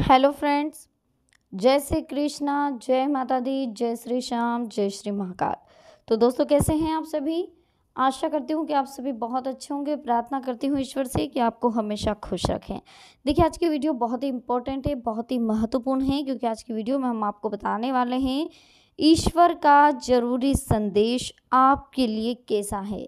hello friends जय श्री कृष्णा जय माता दी जय श्री श्याम जय श्री महाकाल तो दोस्तों कैसे हैं आप सभी आशा करती हूँ कि आप सभी बहुत अच्छे होंगे प्रार्थना करती हूँ ईश्वर से कि आपको हमेशा खुश रखें देखिए आज की वीडियो बहुत ही इम्पोर्टेंट है बहुत ही महत्वपूर्ण है क्योंकि आज की वीडियो में हम आपको बताने वाले हैं ईश्वर का जरूरी संदेश आपके लिए कैसा है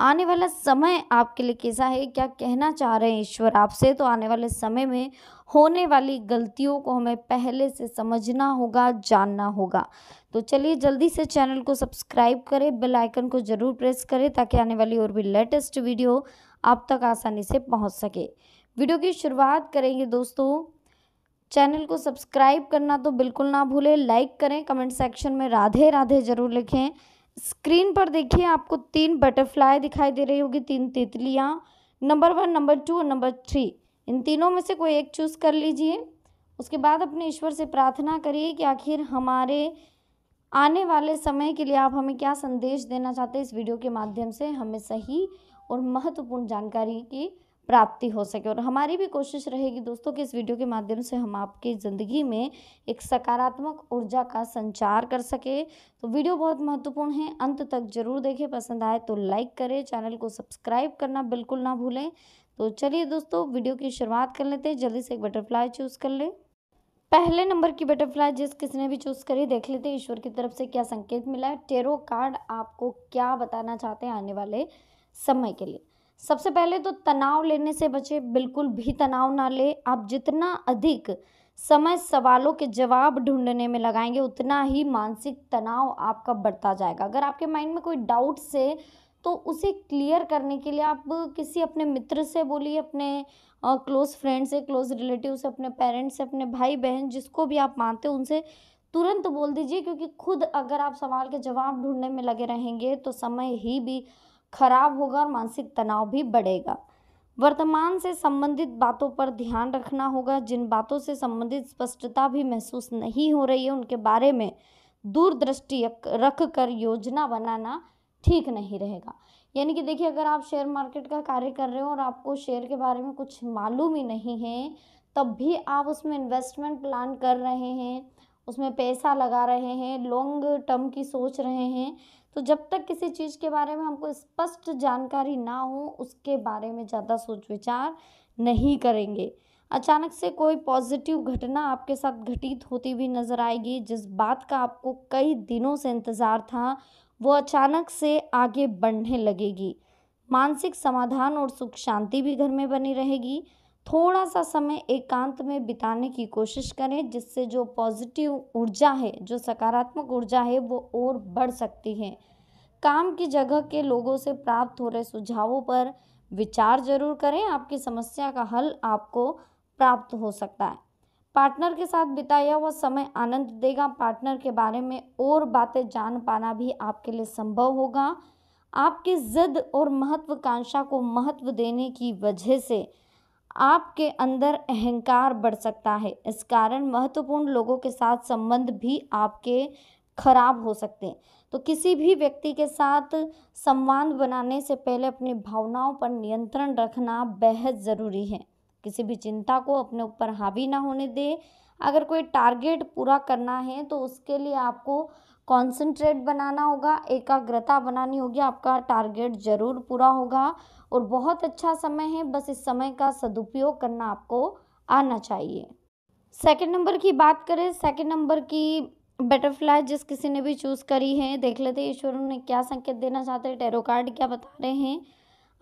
आने वाला समय आपके लिए कैसा है क्या कहना चाह रहे हैं ईश्वर आपसे तो आने वाले समय में होने वाली गलतियों को हमें पहले से समझना होगा जानना होगा तो चलिए जल्दी से चैनल को सब्सक्राइब करें बेल आइकन को ज़रूर प्रेस करें ताकि आने वाली और भी लेटेस्ट वीडियो आप तक आसानी से पहुंच सके वीडियो की शुरुआत करेंगे दोस्तों चैनल को सब्सक्राइब करना तो बिल्कुल ना भूलें लाइक करें कमेंट सेक्शन में राधे राधे ज़रूर लिखें स्क्रीन पर देखिए आपको तीन बटरफ्लाई दिखाई दे रही होगी तीन तितलियाँ नंबर वन नंबर टू और नंबर थ्री इन तीनों में से कोई एक चूज़ कर लीजिए उसके बाद अपने ईश्वर से प्रार्थना करिए कि आखिर हमारे आने वाले समय के लिए आप हमें क्या संदेश देना चाहते हैं इस वीडियो के माध्यम से हमें सही और महत्वपूर्ण जानकारी की प्राप्ति हो सके और हमारी भी कोशिश रहेगी दोस्तों कि इस वीडियो के माध्यम से हम आपकी ज़िंदगी में एक सकारात्मक ऊर्जा का संचार कर सके तो वीडियो बहुत महत्वपूर्ण है अंत तक जरूर देखें पसंद आए तो लाइक करें चैनल को सब्सक्राइब करना बिल्कुल ना भूलें तो चलिए दोस्तों वीडियो की शुरुआत कर लेते हैं जल्दी से एक बटरफ्लाई चूज़ कर लें पहले नंबर की बटरफ्लाई जिस किसने भी चूज़ करी देख लेते हैं ईश्वर की तरफ से क्या संकेत मिला है टेरो कार्ड आपको क्या बताना चाहते हैं आने वाले समय के लिए सबसे पहले तो तनाव लेने से बचे बिल्कुल भी तनाव ना ले आप जितना अधिक समय सवालों के जवाब ढूंढने में लगाएंगे उतना ही मानसिक तनाव आपका बढ़ता जाएगा अगर आपके माइंड में कोई डाउट से तो उसे क्लियर करने के लिए आप किसी अपने मित्र से बोलिए अपने क्लोज़ फ्रेंड से क्लोज़ रिलेटिव से अपने पेरेंट्स से अपने भाई बहन जिसको भी आप मानते हो उनसे तुरंत बोल दीजिए क्योंकि खुद अगर आप सवाल के जवाब ढूंढने में लगे रहेंगे तो समय ही भी खराब होगा और मानसिक तनाव भी बढ़ेगा वर्तमान से संबंधित बातों पर ध्यान रखना होगा जिन बातों से संबंधित स्पष्टता भी महसूस नहीं हो रही है उनके बारे में दूरदृष्टि रख कर योजना बनाना ठीक नहीं रहेगा यानी कि देखिए अगर आप शेयर मार्केट का कार्य कर रहे हो और आपको शेयर के बारे में कुछ मालूम ही नहीं है तब भी आप उसमें इन्वेस्टमेंट प्लान कर रहे हैं उसमें पैसा लगा रहे हैं लॉन्ग टर्म की सोच रहे हैं तो जब तक किसी चीज़ के बारे में हमको स्पष्ट जानकारी ना हो उसके बारे में ज़्यादा सोच विचार नहीं करेंगे अचानक से कोई पॉजिटिव घटना आपके साथ घटित होती भी नज़र आएगी जिस बात का आपको कई दिनों से इंतज़ार था वो अचानक से आगे बढ़ने लगेगी मानसिक समाधान और सुख शांति भी घर में बनी रहेगी थोड़ा सा समय एकांत में बिताने की कोशिश करें जिससे जो पॉजिटिव ऊर्जा है जो सकारात्मक ऊर्जा है वो और बढ़ सकती है काम की जगह के लोगों से प्राप्त हो रहे सुझावों पर विचार जरूर करें आपकी समस्या का हल आपको प्राप्त हो सकता है पार्टनर के साथ बिताया हुआ समय आनंद देगा पार्टनर के बारे में और बातें जान पाना भी आपके लिए संभव होगा आपके ज़िद और महत्वाकांक्षा को महत्व देने की वजह से आपके अंदर अहंकार बढ़ सकता है इस कारण महत्वपूर्ण लोगों के साथ संबंध भी आपके खराब हो सकते हैं तो किसी भी व्यक्ति के साथ संवाद बनाने से पहले अपनी भावनाओं पर नियंत्रण रखना बेहद ज़रूरी है किसी भी चिंता को अपने ऊपर हावी ना होने दें अगर कोई टारगेट पूरा करना है तो उसके लिए आपको कॉन्सेंट्रेट बनाना होगा एकाग्रता बनानी होगी आपका टारगेट ज़रूर पूरा होगा और बहुत अच्छा समय है बस इस समय का सदुपयोग करना आपको आना चाहिए सेकंड नंबर की बात करें सेकंड नंबर की बटरफ्लाई जिस किसी ने भी चूज़ करी है देख लेते ईश्वर ने क्या संकेत देना चाहते हैं टेरो कार्ड क्या बता रहे हैं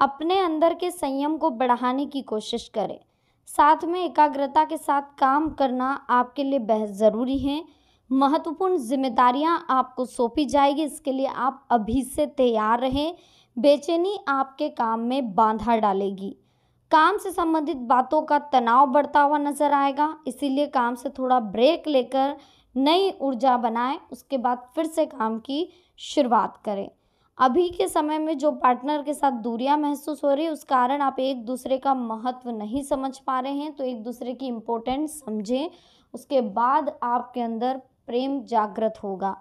अपने अंदर के संयम को बढ़ाने की कोशिश करें साथ में एकाग्रता के साथ काम करना आपके लिए बेहद ज़रूरी है महत्वपूर्ण जिम्मेदारियां आपको सौंपी जाएगी इसके लिए आप अभी से तैयार रहें बेचैनी आपके काम में बांधा डालेगी काम से संबंधित बातों का तनाव बढ़ता हुआ नजर आएगा इसीलिए काम से थोड़ा ब्रेक लेकर नई ऊर्जा बनाएं उसके बाद फिर से काम की शुरुआत करें अभी के समय में जो पार्टनर के साथ दूरियां महसूस हो रही है उस कारण आप एक दूसरे का महत्व नहीं समझ पा रहे हैं तो एक दूसरे की इम्पोर्टेंस समझें उसके बाद आपके अंदर प्रेम जागृत होगा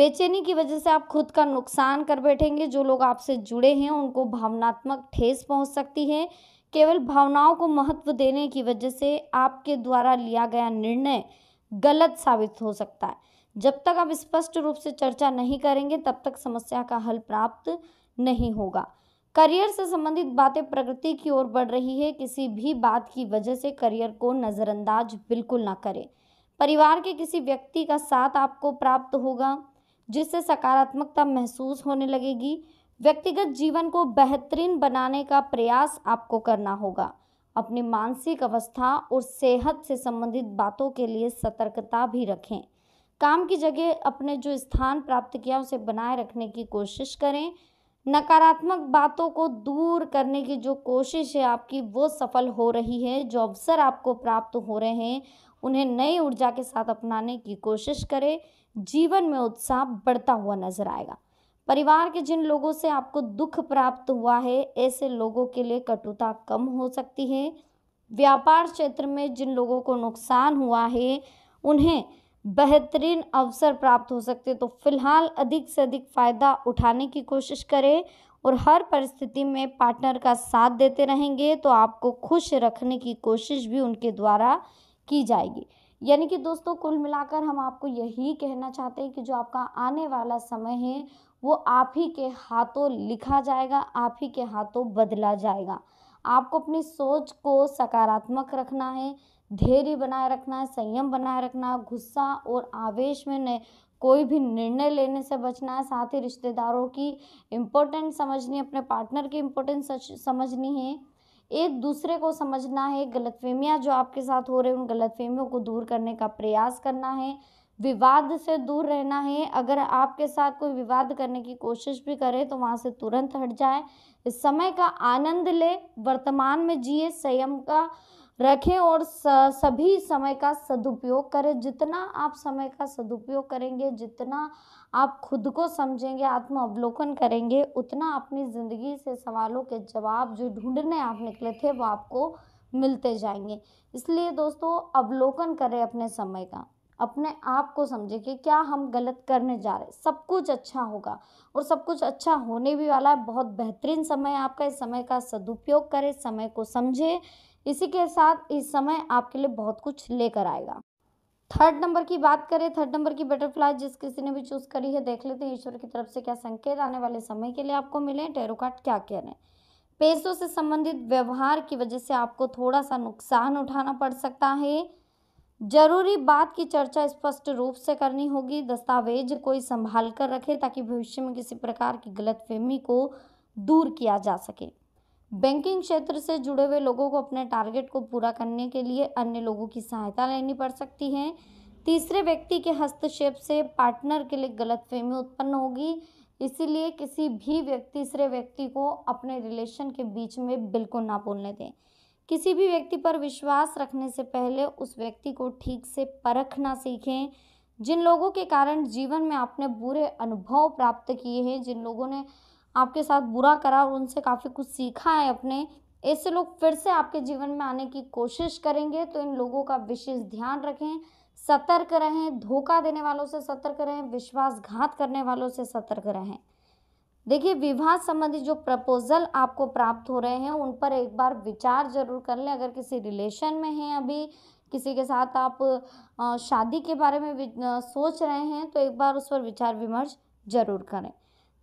बेचैनी की वजह से आप खुद का नुकसान कर बैठेंगे जो लोग आपसे जुड़े हैं उनको भावनात्मक ठेस पहुंच सकती है केवल भावनाओं को महत्व देने की वजह से आपके द्वारा लिया गया निर्णय गलत साबित हो सकता है जब तक आप स्पष्ट रूप से चर्चा नहीं करेंगे तब तक समस्या का हल प्राप्त नहीं होगा करियर से संबंधित बातें प्रगति की ओर बढ़ रही है किसी भी बात की वजह से करियर को नज़रअंदाज बिल्कुल ना करें परिवार के किसी व्यक्ति का साथ आपको प्राप्त होगा जिससे सकारात्मकता महसूस होने लगेगी व्यक्तिगत जीवन को बेहतरीन बनाने का प्रयास आपको करना होगा अपनी मानसिक अवस्था और सेहत से संबंधित बातों के लिए सतर्कता भी रखें काम की जगह अपने जो स्थान प्राप्त किया उसे बनाए रखने की कोशिश करें नकारात्मक बातों को दूर करने की जो कोशिश है आपकी वो सफल हो रही है जो अवसर आपको प्राप्त हो रहे हैं उन्हें नई ऊर्जा के साथ अपनाने की कोशिश करें जीवन में उत्साह बढ़ता हुआ नजर आएगा परिवार के जिन लोगों से आपको दुख प्राप्त हुआ है ऐसे लोगों के लिए कटुता कम हो सकती है व्यापार क्षेत्र में जिन लोगों को नुकसान हुआ है उन्हें बेहतरीन अवसर प्राप्त हो सकते तो फ़िलहाल अधिक से अधिक फ़ायदा उठाने की कोशिश करें और हर परिस्थिति में पार्टनर का साथ देते रहेंगे तो आपको खुश रखने की कोशिश भी उनके द्वारा की जाएगी यानी कि दोस्तों कुल मिलाकर हम आपको यही कहना चाहते हैं कि जो आपका आने वाला समय है वो आप ही के हाथों लिखा जाएगा आप ही के हाथों बदला जाएगा आपको अपनी सोच को सकारात्मक रखना है धैर्य बनाए रखना है संयम बनाए रखना है गुस्सा और आवेश में न कोई भी निर्णय लेने से बचना है साथ ही रिश्तेदारों की इम्पोर्टेंस समझनी अपने पार्टनर की इम्पोर्टेंस समझनी है एक दूसरे को समझना है गलतफहमियाँ जो आपके साथ हो रही उन गलतफहमियों को दूर करने का प्रयास करना है विवाद से दूर रहना है अगर आपके साथ कोई विवाद करने की कोशिश भी करे तो वहाँ से तुरंत हट जाए इस समय का आनंद ले वर्तमान में जिए संयम का रखें और सभी समय का सदुपयोग करें जितना आप समय का सदुपयोग करेंगे जितना आप खुद को समझेंगे आत्म अवलोकन करेंगे उतना अपनी ज़िंदगी से सवालों के जवाब जो ढूंढने आप निकले थे वो आपको मिलते जाएंगे इसलिए दोस्तों अवलोकन करें अपने समय का अपने आप को समझे कि क्या हम गलत करने जा रहे हैं सब कुछ अच्छा होगा और सब कुछ अच्छा होने भी वाला है बहुत बेहतरीन समय आपका इस समय का सदुपयोग करें समय को समझे इसी के साथ इस समय आपके लिए बहुत कुछ लेकर आएगा थर्ड नंबर की बात करें थर्ड नंबर की बटरफ्लाई जिस किसी ने भी चूज करी है देख लेते हैं ईश्वर की तरफ से क्या संकेत आने वाले समय के लिए आपको मिले टेरो कार्ड क्या कह रहे हैं पैसों से संबंधित व्यवहार की वजह से आपको थोड़ा सा नुकसान उठाना पड़ सकता है जरूरी बात की चर्चा स्पष्ट रूप से करनी होगी दस्तावेज कोई संभाल कर रखे ताकि भविष्य में किसी प्रकार की गलतफहमी को दूर किया जा सके बैंकिंग क्षेत्र से जुड़े हुए लोगों को अपने टारगेट को पूरा करने के लिए अन्य लोगों की सहायता लेनी पड़ सकती है तीसरे व्यक्ति के हस्तक्षेप से पार्टनर के लिए गलत फहमी उत्पन्न होगी इसीलिए किसी भी व्यक्ति तीसरे व्यक्ति को अपने रिलेशन के बीच में बिल्कुल ना बोलने दें किसी भी व्यक्ति पर विश्वास रखने से पहले उस व्यक्ति को ठीक से परखना सीखें जिन लोगों के कारण जीवन में आपने बुरे अनुभव प्राप्त किए हैं जिन लोगों ने आपके साथ बुरा करा और उनसे काफ़ी कुछ सीखा है अपने ऐसे लोग फिर से आपके जीवन में आने की कोशिश करेंगे तो इन लोगों का विशेष ध्यान रखें सतर्क रहें धोखा देने वालों से सतर्क रहें विश्वासघात करने वालों से सतर्क रहें देखिए विवाह संबंधी जो प्रपोजल आपको प्राप्त हो रहे हैं उन पर एक बार विचार जरूर कर लें अगर किसी रिलेशन में हैं अभी किसी के साथ आप शादी के बारे में सोच रहे हैं तो एक बार उस पर विचार विमर्श जरूर करें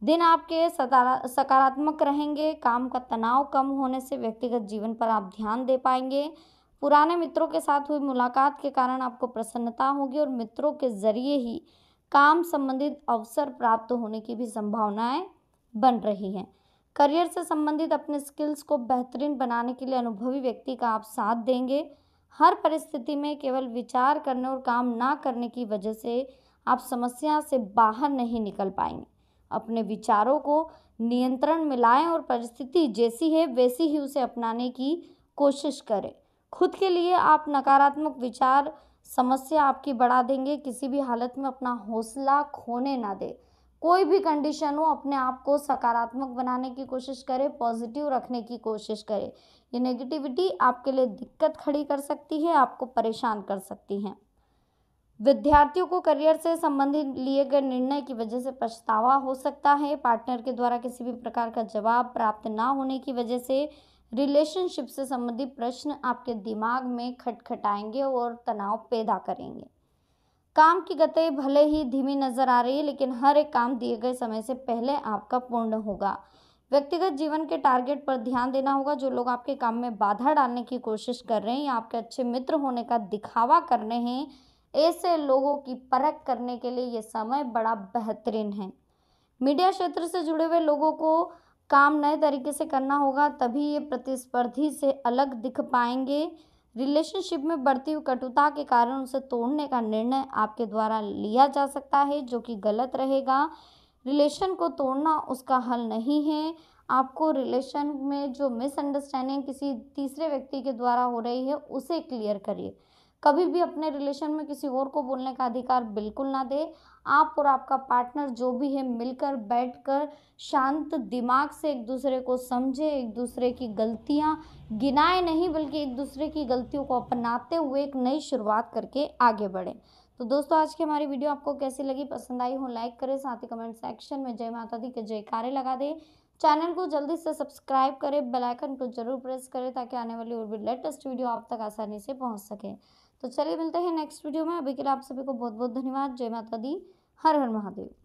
दिन आपके सकारात्मक रहेंगे काम का तनाव कम होने से व्यक्तिगत जीवन पर आप ध्यान दे पाएंगे पुराने मित्रों के साथ हुई मुलाकात के कारण आपको प्रसन्नता होगी और मित्रों के जरिए ही काम संबंधित अवसर प्राप्त होने की भी संभावनाएं बन रही हैं करियर से संबंधित अपने स्किल्स को बेहतरीन बनाने के लिए अनुभवी व्यक्ति का आप साथ देंगे हर परिस्थिति में केवल विचार करने और काम ना करने की वजह से आप समस्या से बाहर नहीं निकल पाएंगे अपने विचारों को नियंत्रण में लाएँ और परिस्थिति जैसी है वैसी ही उसे अपनाने की कोशिश करें खुद के लिए आप नकारात्मक विचार समस्या आपकी बढ़ा देंगे किसी भी हालत में अपना हौसला खोने ना दे कोई भी कंडीशन हो अपने आप को सकारात्मक बनाने की कोशिश करें पॉजिटिव रखने की कोशिश करें ये नेगेटिविटी आपके लिए दिक्कत खड़ी कर सकती है आपको परेशान कर सकती है विद्यार्थियों को करियर से संबंधित लिए गए निर्णय की वजह से पछतावा हो सकता है पार्टनर के द्वारा किसी भी प्रकार का जवाब प्राप्त ना होने की वजह से रिलेशनशिप से संबंधित प्रश्न आपके दिमाग में खटखटाएंगे और तनाव पैदा करेंगे काम की गति भले ही धीमी नजर आ रही है लेकिन हर एक काम दिए गए समय से पहले आपका पूर्ण होगा व्यक्तिगत जीवन के टारगेट पर ध्यान देना होगा जो लोग आपके काम में बाधा डालने की कोशिश कर रहे हैं या आपके अच्छे मित्र होने का दिखावा कर रहे हैं ऐसे लोगों की परख करने के लिए ये समय बड़ा बेहतरीन है मीडिया क्षेत्र से जुड़े हुए लोगों को काम नए तरीके से करना होगा तभी ये प्रतिस्पर्धी से अलग दिख पाएंगे रिलेशनशिप में बढ़ती हुई कटुता के कारण उसे तोड़ने का निर्णय आपके द्वारा लिया जा सकता है जो कि गलत रहेगा रिलेशन को तोड़ना उसका हल नहीं है आपको रिलेशन में जो मिसअंडरस्टैंडिंग किसी तीसरे व्यक्ति के द्वारा हो रही है उसे क्लियर करिए कभी भी अपने रिलेशन में किसी और को बोलने का अधिकार बिल्कुल ना दे आप और आपका पार्टनर जो भी है मिलकर बैठकर शांत दिमाग से एक दूसरे को समझे एक दूसरे की गलतियाँ गिनाए नहीं बल्कि एक दूसरे की गलतियों को अपनाते हुए एक नई शुरुआत करके आगे बढ़ें तो दोस्तों आज की हमारी वीडियो आपको कैसी लगी पसंद आई हो लाइक करें साथ ही कमेंट सेक्शन में जय माता दी के जयकारे लगा दें चैनल को जल्दी से सब्सक्राइब करें बेल आइकन को जरूर प्रेस करें ताकि आने वाली और भी लेटेस्ट वीडियो आप तक आसानी से पहुंच सकें तो चलिए मिलते हैं नेक्स्ट वीडियो में अभी के लिए आप सभी को बहुत बहुत धन्यवाद जय माता दी हर हर महादेव